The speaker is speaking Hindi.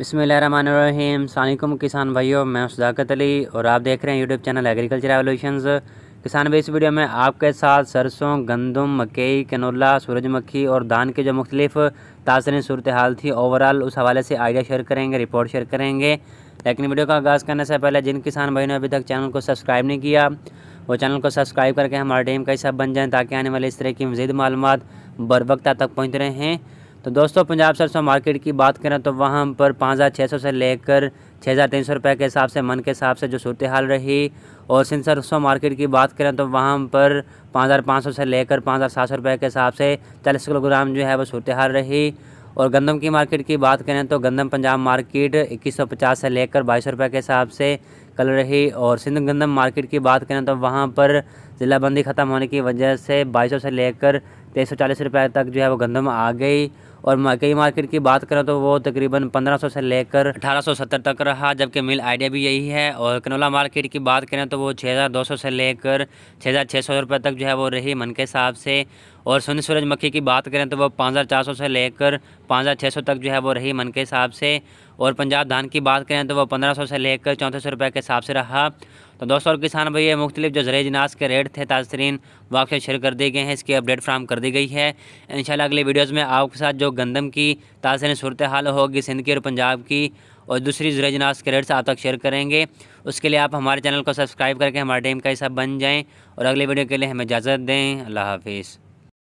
बसमीम सालकुम किसान भाइयों मैं सदाकत अली और आप देख रहे हैं यूट्यूब चैनल एग्रीकल्चर एवोल्यूशंस किसान भाई इस वीडियो में आपके साथ सरसों गंदम मकई कनोला सूरजमक्खी और धान के जो मुख्तलिफ ताज़री सूरत हाल थी ओवरऑल उस हवाले से आइडिया शेयर करेंगे रिपोर्ट शेयर करेंगे लेकिन वीडियो का आगाज़ करने से पहले जिन किसान भाई ने अभी तक चैनल को सब्सक्राइब नहीं किया वो चैनल को सब्सक्राइब करके हमारे टीम का हिस्सा बन जाएँ ताकि आने वाले इस तरह की मजीद मालूम बर वक्त तक पहुँच रहे हैं तो दोस्तों पंजाब सरसों मार्केट की बात करें तो वहाँ पर पाँच हज़ार छः सौ से लेकर छः हज़ार तीन सौ रुपये के हिसाब से मन के हिसाब से जो सूरत हाल रही और सिंध सरसों मार्केट की बात करें तो वहाँ पर पाँच हज़ार पाँच सौ से लेकर पाँच हज़ार सात सौ रुपये के हिसाब से चालीस किलोग्राम जो है वो सूरत हाल रही और गंदम की मार्केट की बात करें तो गंदम पंजाब मार्केट इक्कीस सौ पचास से लेकर बाईस सौ रुपये के हिसाब से कल रही और सिंध गंदम मार्केट की बात करें तो वहाँ पर ज़िलाबंदी ख़त्म होने की वजह से बाईस सौ से लेकर तेईस सौ चालीस रुपये तक जो है वो गंदम आ गई और मकई मार्केट की बात करें तो वो तकरीबन 1500 से लेकर 1870 तक रहा जबकि मिल आइडिया भी यही है और कनोला मार्केट की बात करें तो वो 6200 से लेकर 6600 रुपए तक जो है वो रही मन के हिसाब से और सूरज मक्खी की बात करें तो वह पाँच से लेकर पाँच तक जो है वो रही मन के हिसाब से और पंजाब धान की बात करें तो वह पंद्रह से लेकर चौंतीस रुपये के हिसाब से रहा तो दोस्तों और किसान भैया मुख्तलिफ जो जरिए जनास के रेट थे ताजरीन वो आपसे शेयर कर दिए गए हैं इसकी अपडेट फ्राहम कर दी गई है इन अगले वीडियोज़ में आपके साथ जो गंदम की ताजरीन सूरत हाल होगी सिंध की और पंजाब की और दूसरी जरिए जनास के रेट्स आप तक शेयर करेंगे उसके लिए आप हमारे चैनल को सब्सक्राइब करके हमारे टीम का हिस्सा बन जाएँ और अगले वीडियो के लिए हमें इजाज़त दें अल्लाह हाफिज़